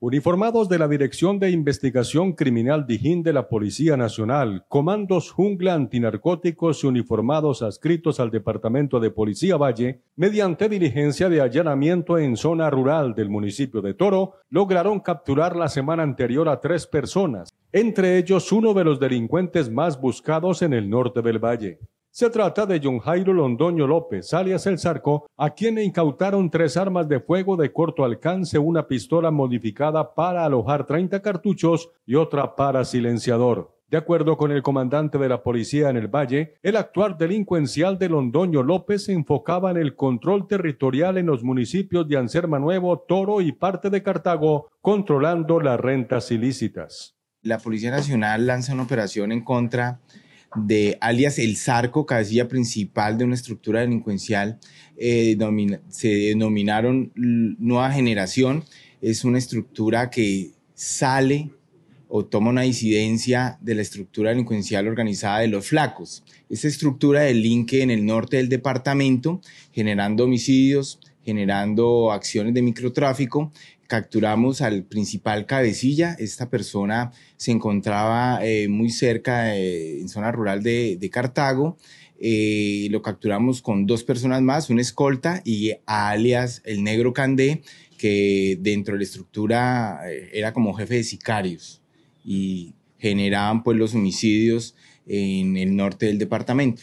Uniformados de la Dirección de Investigación Criminal Dijín de la Policía Nacional, comandos jungla antinarcóticos y uniformados adscritos al Departamento de Policía Valle, mediante diligencia de allanamiento en zona rural del municipio de Toro, lograron capturar la semana anterior a tres personas, entre ellos uno de los delincuentes más buscados en el norte del valle. Se trata de John Jairo Londoño López, alias El Zarco, a quien incautaron tres armas de fuego de corto alcance, una pistola modificada para alojar 30 cartuchos y otra para silenciador. De acuerdo con el comandante de la policía en el Valle, el actuar delincuencial de Londoño López se enfocaba en el control territorial en los municipios de Anserma Nuevo, Toro y parte de Cartago, controlando las rentas ilícitas. La Policía Nacional lanza una operación en contra de alias El Zarco, cabecilla principal de una estructura delincuencial, eh, se denominaron Nueva Generación. Es una estructura que sale o toma una disidencia de la estructura delincuencial organizada de los flacos. Esa estructura delinque en el norte del departamento, generando homicidios, generando acciones de microtráfico. Capturamos al principal cabecilla. Esta persona se encontraba eh, muy cerca, eh, en zona rural de, Cartago. Eh, lo capturamos con dos personas más, un escolta y alias el negro Candé, que dentro de la estructura era como jefe de sicarios y generaban pues los homicidios en el norte del departamento.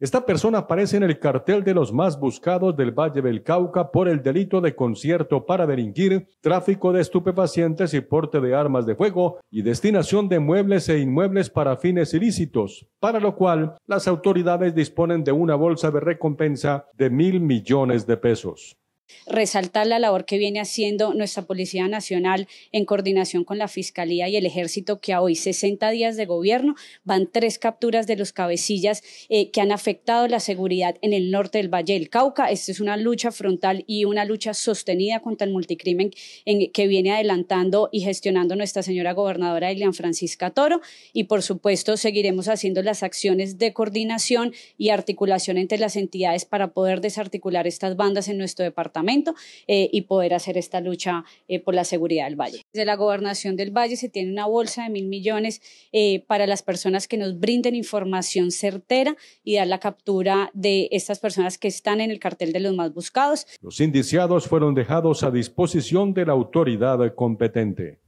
Esta persona aparece en el cartel de los más buscados del Valle del Cauca por el delito de concierto para delinquir, tráfico de estupefacientes y porte de armas de fuego y destinación de muebles e inmuebles para fines ilícitos, para lo cual las autoridades disponen de una bolsa de recompensa de mil millones de pesos resaltar la labor que viene haciendo nuestra Policía Nacional en coordinación con la Fiscalía y el Ejército, que a hoy, 60 días de gobierno, van tres capturas de los cabecillas eh, que han afectado la seguridad en el norte del Valle del Cauca. Esta es una lucha frontal y una lucha sostenida contra el multicrimen que viene adelantando y gestionando nuestra señora gobernadora Elian Francisca Toro. Y, por supuesto, seguiremos haciendo las acciones de coordinación y articulación entre las entidades para poder desarticular estas bandas en nuestro departamento eh, y poder hacer esta lucha eh, por la seguridad del Valle. Desde la gobernación del Valle se tiene una bolsa de mil millones eh, para las personas que nos brinden información certera y dar la captura de estas personas que están en el cartel de los más buscados. Los indiciados fueron dejados a disposición de la autoridad competente.